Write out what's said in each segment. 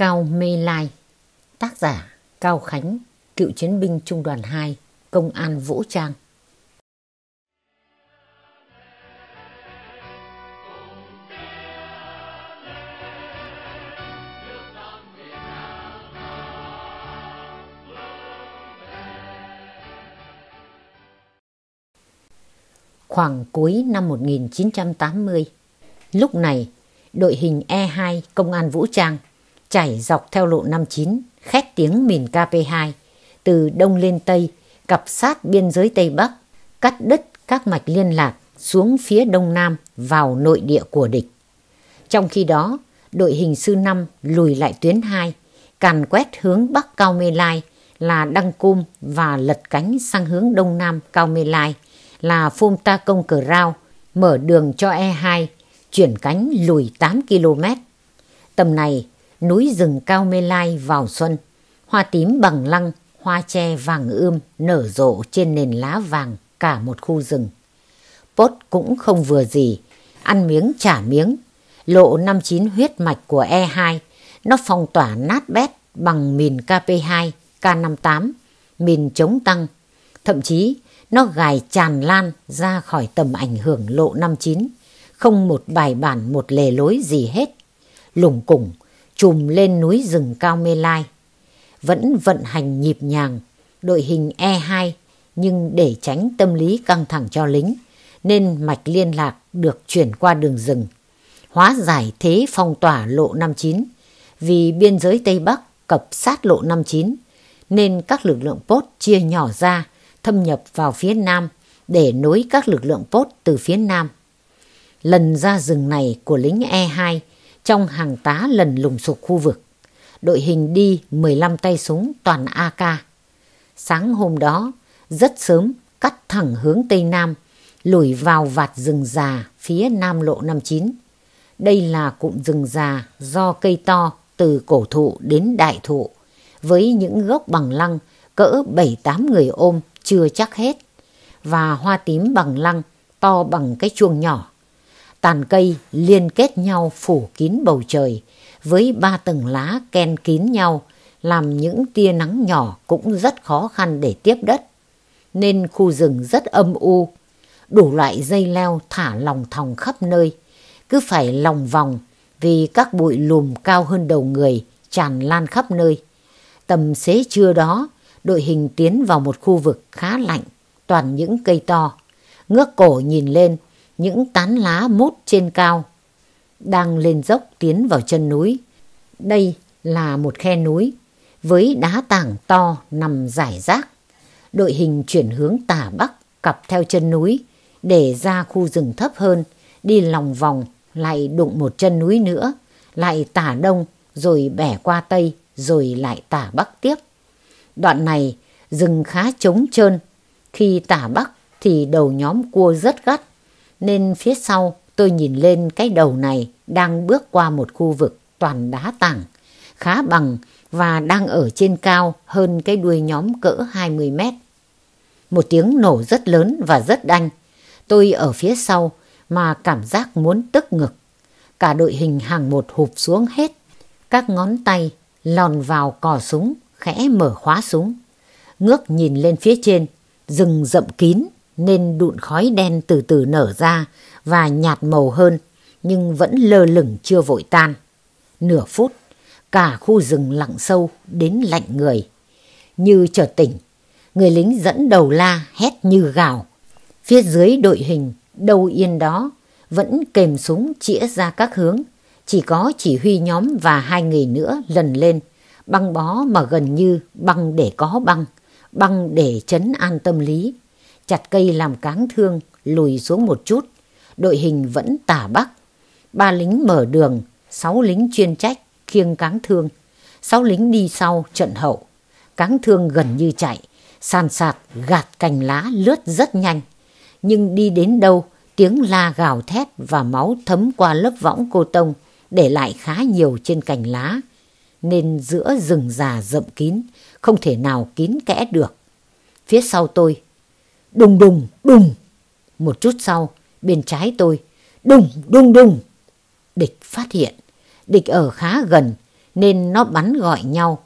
Cao Mê Lai Tác giả Cao Khánh Cựu chiến binh Trung đoàn 2 Công an Vũ Trang Khoảng cuối năm 1980, lúc này đội hình E2 Công an Vũ Trang chảy dọc theo lộ 59, khét tiếng miền KP2, từ đông lên tây, cặp sát biên giới Tây Bắc, cắt đứt các mạch liên lạc xuống phía đông nam vào nội địa của địch. Trong khi đó, đội hình sư 5 lùi lại tuyến 2, càn quét hướng bắc Cao Mê Lai là Đăng Cung và lật cánh sang hướng đông nam Cao Mê Lai là Phum Ta Công Cờ Rao, mở đường cho E2, chuyển cánh lùi 8 km. Tầm này, núi rừng cao mê lai vào xuân. Hoa tím bằng lăng, hoa tre vàng ươm nở rộ trên nền lá vàng cả một khu rừng. Pốt cũng không vừa gì, ăn miếng trả miếng, lộ năm chín huyết mạch của e hai, nó phong tỏa nát bét bằng mìn kp hai k năm tám, mìn chống tăng. Thậm chí, nó gài tràn lan ra khỏi tầm ảnh hưởng lộ năm chín, không một bài bản một lề lối gì hết. Lùng củng, trùm lên núi rừng cao Mê Lai. Vẫn vận hành nhịp nhàng, đội hình E2 nhưng để tránh tâm lý căng thẳng cho lính nên mạch liên lạc được chuyển qua đường rừng. Hóa giải thế phong tỏa lộ 59 vì biên giới Tây Bắc cập sát lộ 59 nên các lực lượng POT chia nhỏ ra thâm nhập vào phía Nam để nối các lực lượng POT từ phía Nam. Lần ra rừng này của lính E2 trong hàng tá lần lùng sục khu vực. Đội hình đi 15 tay súng toàn AK. Sáng hôm đó, rất sớm cắt thẳng hướng Tây Nam, lùi vào vạt rừng già phía Nam Lộ 59. Đây là cụm rừng già do cây to từ cổ thụ đến đại thụ, với những gốc bằng lăng cỡ 7-8 người ôm chưa chắc hết, và hoa tím bằng lăng to bằng cái chuông nhỏ tàn cây liên kết nhau phủ kín bầu trời với ba tầng lá ken kín nhau làm những tia nắng nhỏ cũng rất khó khăn để tiếp đất nên khu rừng rất âm u đủ loại dây leo thả lòng thòng khắp nơi cứ phải lòng vòng vì các bụi lùm cao hơn đầu người tràn lan khắp nơi tầm xế trưa đó đội hình tiến vào một khu vực khá lạnh toàn những cây to ngước cổ nhìn lên những tán lá mút trên cao. Đang lên dốc tiến vào chân núi. Đây là một khe núi với đá tảng to nằm rải rác. Đội hình chuyển hướng tả bắc cặp theo chân núi để ra khu rừng thấp hơn, đi lòng vòng lại đụng một chân núi nữa, lại tả đông rồi bẻ qua tây rồi lại tả bắc tiếp. Đoạn này rừng khá trống trơn, khi tả bắc thì đầu nhóm cua rất gắt, nên phía sau tôi nhìn lên cái đầu này đang bước qua một khu vực toàn đá tảng, khá bằng và đang ở trên cao hơn cái đuôi nhóm cỡ 20 mét. Một tiếng nổ rất lớn và rất đanh. Tôi ở phía sau mà cảm giác muốn tức ngực. Cả đội hình hàng một hụp xuống hết. Các ngón tay lòn vào cò súng, khẽ mở khóa súng. Ngước nhìn lên phía trên, rừng rậm kín nên đụn khói đen từ từ nở ra và nhạt màu hơn nhưng vẫn lơ lửng chưa vội tan. Nửa phút, cả khu rừng lặng sâu đến lạnh người. Như trở tỉnh, người lính dẫn đầu la hét như gào. Phía dưới đội hình, đâu yên đó, vẫn kềm súng chĩa ra các hướng. Chỉ có chỉ huy nhóm và hai người nữa lần lên, băng bó mà gần như băng để có băng, băng để chấn an tâm lý chặt cây làm cáng thương, lùi xuống một chút. Đội hình vẫn tả bắc. Ba lính mở đường, sáu lính chuyên trách, khiêng cáng thương. Sáu lính đi sau, trận hậu. Cáng thương gần như chạy, sàn sạt, gạt cành lá lướt rất nhanh. Nhưng đi đến đâu, tiếng la gào thét và máu thấm qua lớp võng cô tông, để lại khá nhiều trên cành lá. Nên giữa rừng già rậm kín, không thể nào kín kẽ được. Phía sau tôi Đùng đùng đùng. Một chút sau, bên trái tôi, đùng đùng đùng. Địch phát hiện, địch ở khá gần nên nó bắn gọi nhau.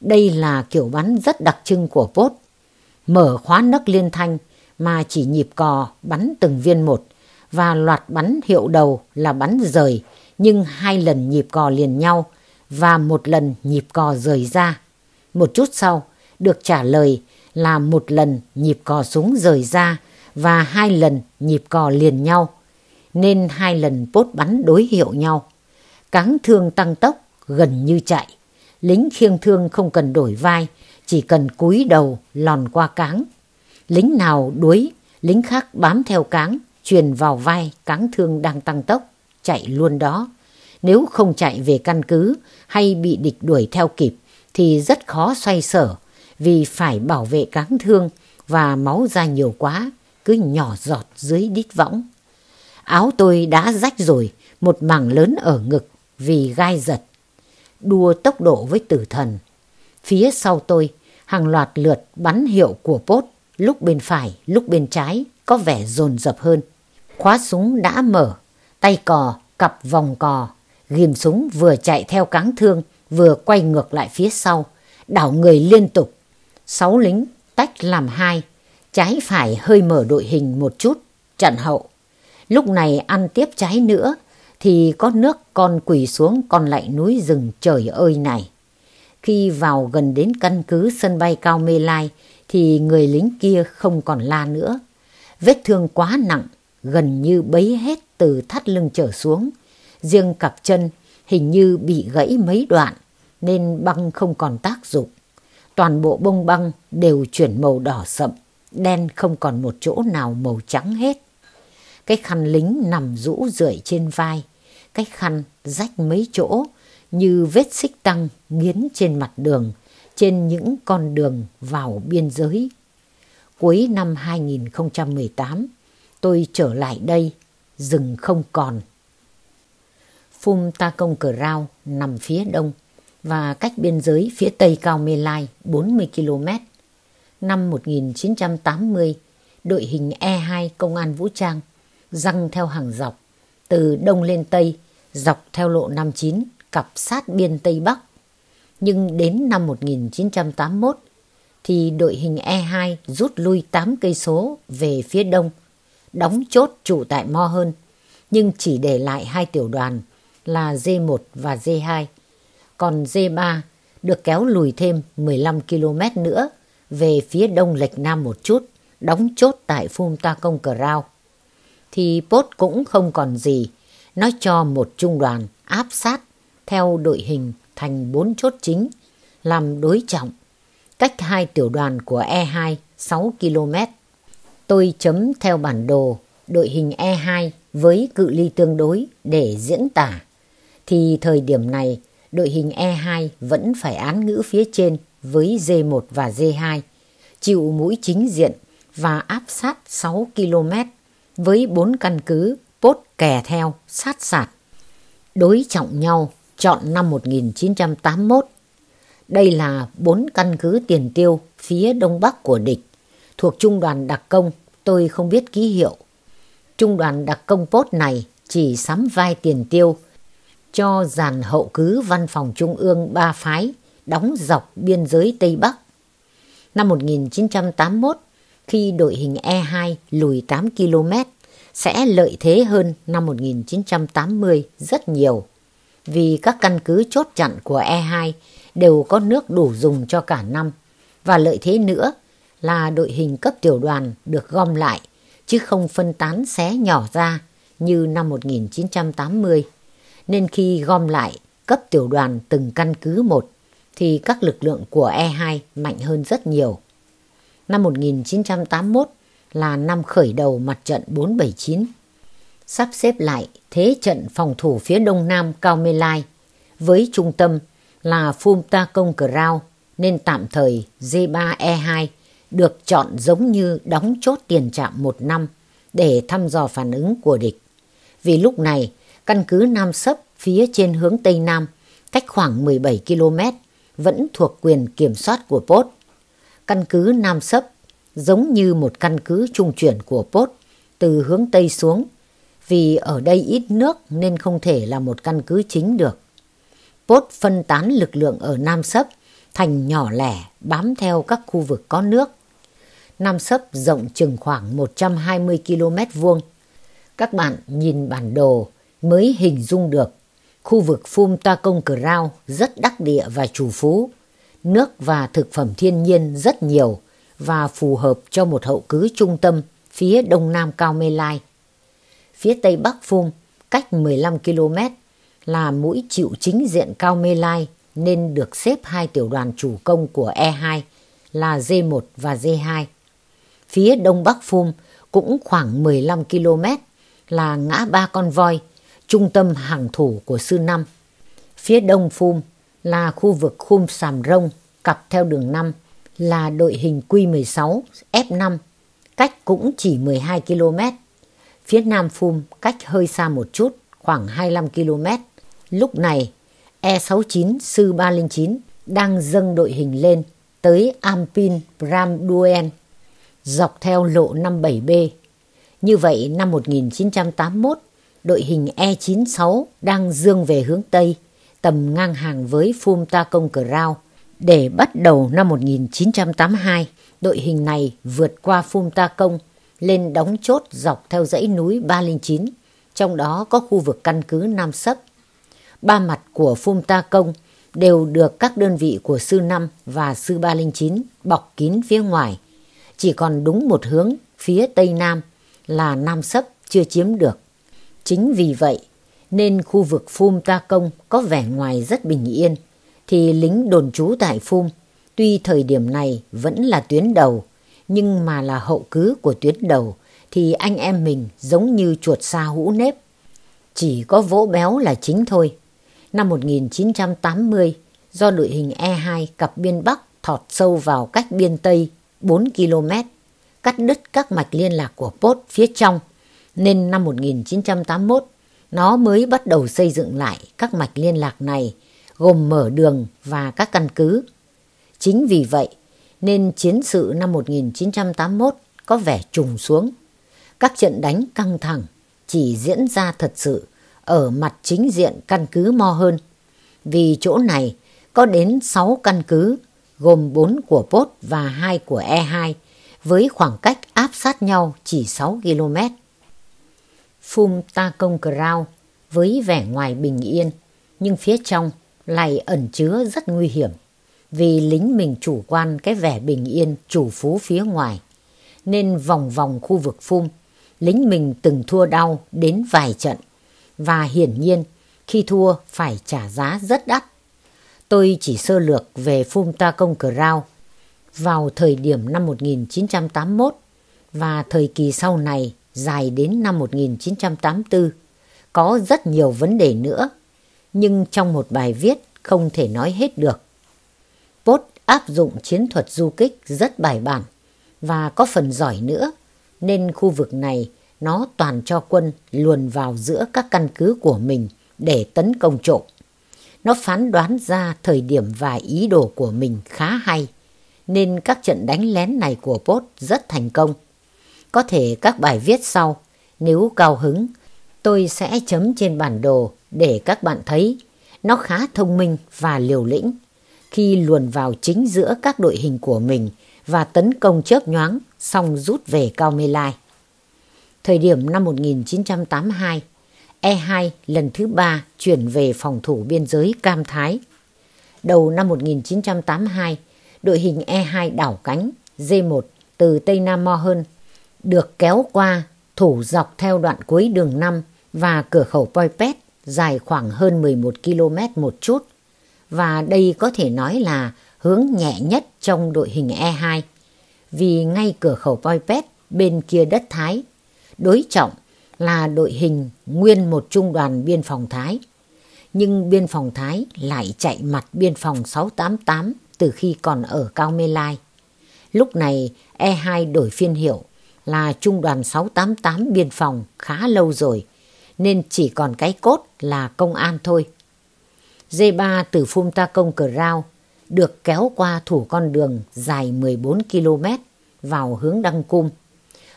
Đây là kiểu bắn rất đặc trưng của Vốt. Mở khóa nấc liên thanh mà chỉ nhịp cò bắn từng viên một và loạt bắn hiệu đầu là bắn rời nhưng hai lần nhịp cò liền nhau và một lần nhịp cò rời ra. Một chút sau, được trả lời là một lần nhịp cò súng rời ra và hai lần nhịp cò liền nhau, nên hai lần bốt bắn đối hiệu nhau. Cáng thương tăng tốc, gần như chạy. Lính khiêng thương không cần đổi vai, chỉ cần cúi đầu lòn qua cáng. Lính nào đuối, lính khác bám theo cáng, truyền vào vai cáng thương đang tăng tốc, chạy luôn đó. Nếu không chạy về căn cứ hay bị địch đuổi theo kịp thì rất khó xoay sở vì phải bảo vệ cáng thương và máu ra nhiều quá, cứ nhỏ giọt dưới đít võng. Áo tôi đã rách rồi, một mảng lớn ở ngực vì gai giật. Đua tốc độ với tử thần. Phía sau tôi, hàng loạt lượt bắn hiệu của pốt, lúc bên phải, lúc bên trái, có vẻ rồn rập hơn. Khóa súng đã mở, tay cò, cặp vòng cò, ghim súng vừa chạy theo cáng thương, vừa quay ngược lại phía sau, đảo người liên tục, sáu lính tách làm hai, trái phải hơi mở đội hình một chút, chặn hậu. Lúc này ăn tiếp trái nữa thì có nước con quỳ xuống con lại núi rừng trời ơi này. Khi vào gần đến căn cứ sân bay Cao Mê Lai thì người lính kia không còn la nữa. Vết thương quá nặng, gần như bấy hết từ thắt lưng trở xuống. Riêng cặp chân hình như bị gãy mấy đoạn nên băng không còn tác dụng toàn bộ bông băng đều chuyển màu đỏ sậm, đen không còn một chỗ nào màu trắng hết. Cái khăn lính nằm rũ rượi trên vai, cái khăn rách mấy chỗ như vết xích tăng nghiến trên mặt đường, trên những con đường vào biên giới. Cuối năm 2018, tôi trở lại đây, rừng không còn. Phum Ta Công Cờ Rao nằm phía đông, và cách biên giới phía tây Cao Mê Lai 40 km. Năm 1980, đội hình E2 Công an Vũ Trang răng theo hàng dọc, từ đông lên tây, dọc theo lộ 59, cặp sát biên Tây Bắc. Nhưng đến năm 1981 thì đội hình E2 rút lui 8 cây số về phía đông, đóng chốt trụ tại Mo hơn, nhưng chỉ để lại hai tiểu đoàn là D1 và D2 còn D3 được kéo lùi thêm 15 km nữa về phía đông lệch nam một chút, đóng chốt tại Phum Ta Công Cờ Rao. Thì Pốt cũng không còn gì, nó cho một trung đoàn áp sát theo đội hình thành bốn chốt chính, làm đối trọng, cách hai tiểu đoàn của E2 6 km. Tôi chấm theo bản đồ đội hình E2 với cự ly tương đối để diễn tả. Thì thời điểm này đội hình E2 vẫn phải án ngữ phía trên với D1 và D2, chịu mũi chính diện và áp sát 6 km với 4 căn cứ pốt kè theo sát sạt. Đối trọng nhau chọn năm 1981. Đây là 4 căn cứ tiền tiêu phía đông bắc của địch, thuộc trung đoàn đặc công, tôi không biết ký hiệu. Trung đoàn đặc công pốt này chỉ sắm vai tiền tiêu, cho giàn hậu cứ văn phòng trung ương ba phái đóng dọc biên giới Tây Bắc. Năm 1981, khi đội hình E2 lùi 8 km, sẽ lợi thế hơn năm 1980 rất nhiều. Vì các căn cứ chốt chặn của E2 đều có nước đủ dùng cho cả năm. Và lợi thế nữa là đội hình cấp tiểu đoàn được gom lại, chứ không phân tán xé nhỏ ra như năm 1980 nên khi gom lại cấp tiểu đoàn từng căn cứ một thì các lực lượng của E2 mạnh hơn rất nhiều. Năm 1981 là năm khởi đầu mặt trận 479. Sắp xếp lại thế trận phòng thủ phía đông nam Cao Mê Lai với trung tâm là Phum Ta Công Cờ nên tạm thời G3E2 được chọn giống như đóng chốt tiền trạm một năm để thăm dò phản ứng của địch. Vì lúc này căn cứ Nam Sấp phía trên hướng Tây Nam, cách khoảng 17 km, vẫn thuộc quyền kiểm soát của Pốt. Căn cứ Nam Sấp giống như một căn cứ trung chuyển của Pốt từ hướng Tây xuống, vì ở đây ít nước nên không thể là một căn cứ chính được. Pốt phân tán lực lượng ở Nam Sấp thành nhỏ lẻ bám theo các khu vực có nước. Nam Sấp rộng chừng khoảng 120 km vuông. Các bạn nhìn bản đồ mới hình dung được. Khu vực Phum Ta Công Cờ Rao rất đắc địa và chủ phú. Nước và thực phẩm thiên nhiên rất nhiều và phù hợp cho một hậu cứ trung tâm phía đông nam Cao Mê Lai. Phía tây bắc Phum, cách 15 km, là mũi chịu chính diện Cao Mê Lai nên được xếp hai tiểu đoàn chủ công của E2 là D1 và D2. Phía đông bắc Phum cũng khoảng 15 km là ngã ba con voi trung tâm hàng thủ của sư năm. Phía đông phum là khu vực khum sàm rông cặp theo đường 5 là đội hình Q16 F5, cách cũng chỉ 12 km. Phía nam phum cách hơi xa một chút, khoảng 25 km. Lúc này, E69 Sư 309 đang dâng đội hình lên tới Ampin Bramduen dọc theo lộ 57B. Như vậy, năm 1981, đội hình E96 đang dương về hướng Tây, tầm ngang hàng với ta Công Cờ Rao. Để bắt đầu năm 1982, đội hình này vượt qua ta Công lên đóng chốt dọc theo dãy núi 309, trong đó có khu vực căn cứ Nam Sấp. Ba mặt của ta Công đều được các đơn vị của Sư năm và Sư 309 bọc kín phía ngoài. Chỉ còn đúng một hướng phía Tây Nam là Nam Sấp chưa chiếm được. Chính vì vậy nên khu vực Phum Ta Công có vẻ ngoài rất bình yên, thì lính đồn trú tại Phum tuy thời điểm này vẫn là tuyến đầu, nhưng mà là hậu cứ của tuyến đầu thì anh em mình giống như chuột xa hũ nếp. Chỉ có vỗ béo là chính thôi. Năm 1980, do đội hình E2 cặp biên Bắc thọt sâu vào cách biên Tây 4 km, cắt đứt các mạch liên lạc của Pốt phía trong nên năm 1981 nó mới bắt đầu xây dựng lại các mạch liên lạc này gồm mở đường và các căn cứ. Chính vì vậy nên chiến sự năm 1981 có vẻ trùng xuống. Các trận đánh căng thẳng chỉ diễn ra thật sự ở mặt chính diện căn cứ mo hơn. Vì chỗ này có đến 6 căn cứ gồm 4 của POT và 2 của E2 với khoảng cách áp sát nhau chỉ 6 km. Phum Ta Công Crow với vẻ ngoài bình yên, nhưng phía trong lại ẩn chứa rất nguy hiểm vì lính mình chủ quan cái vẻ bình yên chủ phú phía ngoài nên vòng vòng khu vực phum lính mình từng thua đau đến vài trận và hiển nhiên khi thua phải trả giá rất đắt tôi chỉ sơ lược về phum ta công cờ vào thời điểm năm 1981 và thời kỳ sau này dài đến năm 1984, có rất nhiều vấn đề nữa, nhưng trong một bài viết không thể nói hết được. Post áp dụng chiến thuật du kích rất bài bản và có phần giỏi nữa, nên khu vực này nó toàn cho quân luồn vào giữa các căn cứ của mình để tấn công trộm. Nó phán đoán ra thời điểm và ý đồ của mình khá hay, nên các trận đánh lén này của Post rất thành công. Có thể các bài viết sau, nếu cao hứng, tôi sẽ chấm trên bản đồ để các bạn thấy. Nó khá thông minh và liều lĩnh. Khi luồn vào chính giữa các đội hình của mình và tấn công chớp nhoáng, xong rút về Cao Mê Lai. Thời điểm năm 1982, E2 lần thứ ba chuyển về phòng thủ biên giới Cam Thái. Đầu năm 1982, đội hình E2 đảo cánh D1 từ Tây Nam Mo hơn được kéo qua thủ dọc theo đoạn cuối đường 5 và cửa khẩu Poipet dài khoảng hơn 11 km một chút. Và đây có thể nói là hướng nhẹ nhất trong đội hình E2. Vì ngay cửa khẩu Poipet bên kia đất Thái, đối trọng là đội hình nguyên một trung đoàn biên phòng Thái. Nhưng biên phòng Thái lại chạy mặt biên phòng 688 từ khi còn ở Cao Mê Lai. Lúc này E2 đổi phiên hiệu là trung đoàn 688 biên phòng khá lâu rồi, nên chỉ còn cái cốt là công an thôi. D3 từ Phung Ta Công Cờ Rao được kéo qua thủ con đường dài 14 km vào hướng Đăng Cung.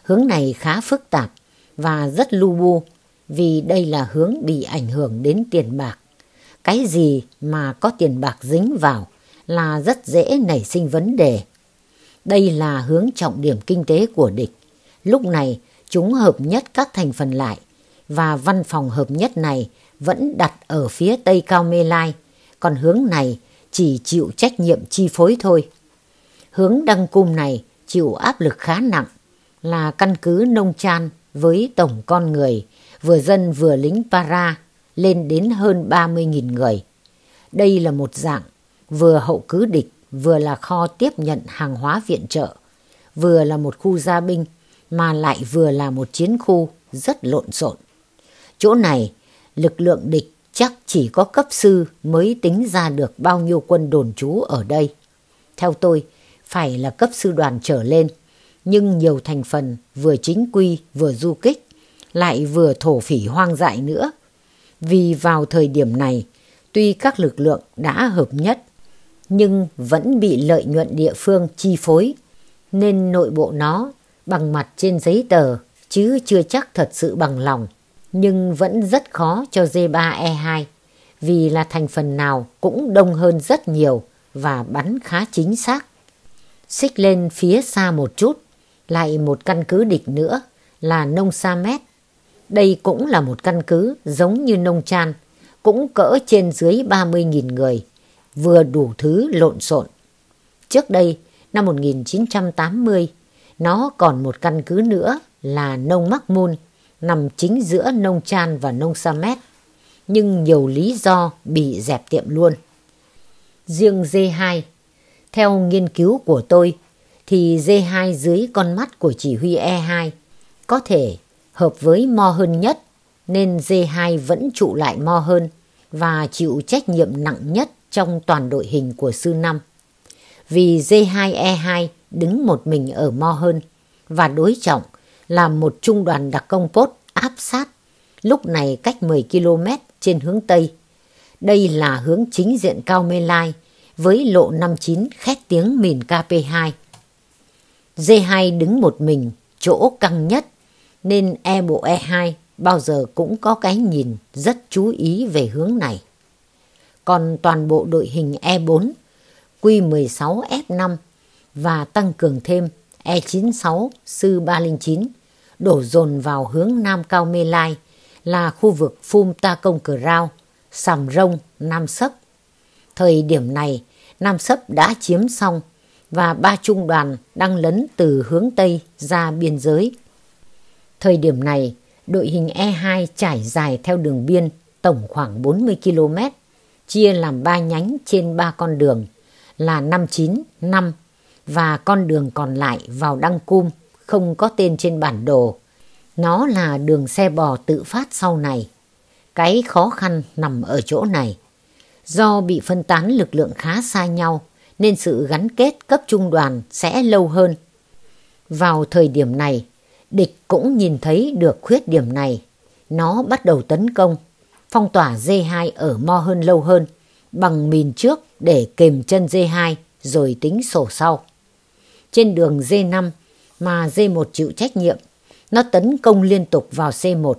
Hướng này khá phức tạp và rất lu bu vì đây là hướng bị ảnh hưởng đến tiền bạc. Cái gì mà có tiền bạc dính vào là rất dễ nảy sinh vấn đề. Đây là hướng trọng điểm kinh tế của địch Lúc này, chúng hợp nhất các thành phần lại và văn phòng hợp nhất này vẫn đặt ở phía tây Cao Mê Lai, còn hướng này chỉ chịu trách nhiệm chi phối thôi. Hướng đăng cung này chịu áp lực khá nặng, là căn cứ nông chan với tổng con người, vừa dân vừa lính para, lên đến hơn 30.000 người. Đây là một dạng, vừa hậu cứ địch, vừa là kho tiếp nhận hàng hóa viện trợ, vừa là một khu gia binh mà lại vừa là một chiến khu rất lộn xộn. Chỗ này, lực lượng địch chắc chỉ có cấp sư mới tính ra được bao nhiêu quân đồn trú ở đây. Theo tôi, phải là cấp sư đoàn trở lên, nhưng nhiều thành phần vừa chính quy vừa du kích, lại vừa thổ phỉ hoang dại nữa. Vì vào thời điểm này, tuy các lực lượng đã hợp nhất, nhưng vẫn bị lợi nhuận địa phương chi phối, nên nội bộ nó bằng mặt trên giấy tờ chứ chưa chắc thật sự bằng lòng, nhưng vẫn rất khó cho D3E2 vì là thành phần nào cũng đông hơn rất nhiều và bắn khá chính xác. Xích lên phía xa một chút, lại một căn cứ địch nữa là nông Sa Mét. Đây cũng là một căn cứ giống như nông Chan, cũng cỡ trên dưới 30.000 người, vừa đủ thứ lộn xộn. Trước đây, năm một nghìn chín trăm tám mươi nó còn một căn cứ nữa là nông Mắc Môn, nằm chính giữa nông Chan và nông sa mét nhưng nhiều lý do bị dẹp tiệm luôn. Riêng D2, theo nghiên cứu của tôi, thì D2 dưới con mắt của chỉ huy E2 có thể hợp với mo hơn nhất, nên D2 vẫn trụ lại mo hơn và chịu trách nhiệm nặng nhất trong toàn đội hình của sư năm Vì D2E2 đứng một mình ở Mo hơn và đối trọng là một trung đoàn đặc công Pốt áp sát, lúc này cách 10 km trên hướng Tây. Đây là hướng chính diện Cao Mê Lai với lộ 59 khét tiếng mìn KP2. D2 đứng một mình, chỗ căng nhất, nên E bộ E2 bao giờ cũng có cái nhìn rất chú ý về hướng này. Còn toàn bộ đội hình E4, Q16F5 và tăng cường thêm E96 Sư 309 đổ dồn vào hướng Nam Cao Mê Lai là khu vực Phum Ta Công Cờ Rao, Sàm Rông, Nam Sấp. Thời điểm này, Nam Sấp đã chiếm xong và ba trung đoàn đang lấn từ hướng Tây ra biên giới. Thời điểm này, đội hình E2 trải dài theo đường biên tổng khoảng 40 km, chia làm ba nhánh trên ba con đường là 59, 5 và con đường còn lại vào Đăng Cung không có tên trên bản đồ. Nó là đường xe bò tự phát sau này. Cái khó khăn nằm ở chỗ này. Do bị phân tán lực lượng khá xa nhau nên sự gắn kết cấp trung đoàn sẽ lâu hơn. Vào thời điểm này, địch cũng nhìn thấy được khuyết điểm này. Nó bắt đầu tấn công, phong tỏa D2 ở Mo hơn lâu hơn, bằng mìn trước để kềm chân D2 rồi tính sổ sau trên đường D5 mà D1 chịu trách nhiệm. Nó tấn công liên tục vào C1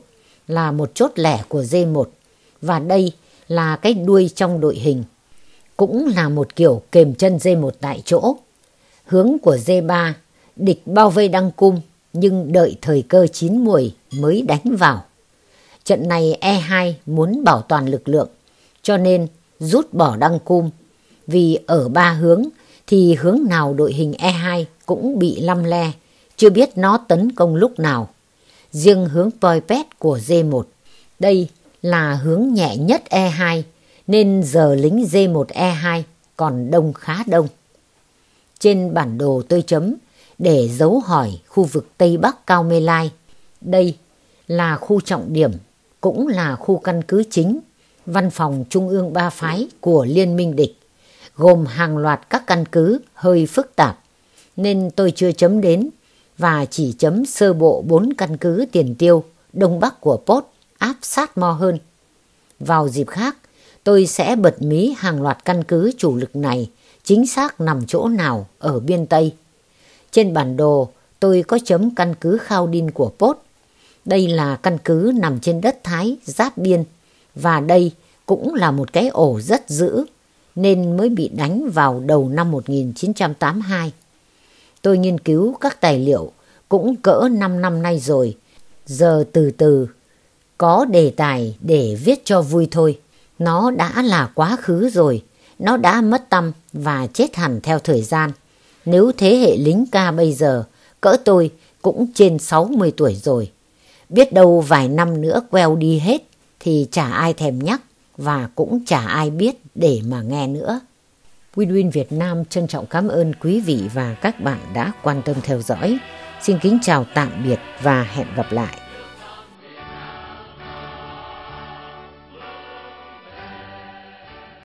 là một chốt lẻ của D1 và đây là cái đuôi trong đội hình. Cũng là một kiểu kềm chân D1 tại chỗ. Hướng của D3, địch bao vây đăng cung nhưng đợi thời cơ chín muồi mới đánh vào. Trận này E2 muốn bảo toàn lực lượng cho nên rút bỏ đăng cung vì ở ba hướng thì hướng nào đội hình E2 cũng bị lăm le, chưa biết nó tấn công lúc nào. Riêng hướng Poipet của D1, đây là hướng nhẹ nhất E2, nên giờ lính D1E2 còn đông khá đông. Trên bản đồ tôi chấm để dấu hỏi khu vực Tây Bắc Cao Mê Lai. Đây là khu trọng điểm, cũng là khu căn cứ chính, văn phòng trung ương ba phái của liên minh địch gồm hàng loạt các căn cứ hơi phức tạp, nên tôi chưa chấm đến và chỉ chấm sơ bộ 4 căn cứ tiền tiêu đông bắc của Pot áp sát mo hơn. Vào dịp khác, tôi sẽ bật mí hàng loạt căn cứ chủ lực này chính xác nằm chỗ nào ở biên Tây. Trên bản đồ, tôi có chấm căn cứ Khao Đin của Pot Đây là căn cứ nằm trên đất Thái, giáp biên, và đây cũng là một cái ổ rất dữ nên mới bị đánh vào đầu năm 1982. Tôi nghiên cứu các tài liệu cũng cỡ 5 năm nay rồi, giờ từ từ có đề tài để viết cho vui thôi. Nó đã là quá khứ rồi, nó đã mất tâm và chết hẳn theo thời gian. Nếu thế hệ lính ca bây giờ, cỡ tôi cũng trên 60 tuổi rồi. Biết đâu vài năm nữa queo đi hết thì chả ai thèm nhắc và cũng chả ai biết để mà nghe nữa. Winwin Việt Nam trân trọng cảm ơn quý vị và các bạn đã quan tâm theo dõi. Xin kính chào tạm biệt và hẹn gặp lại.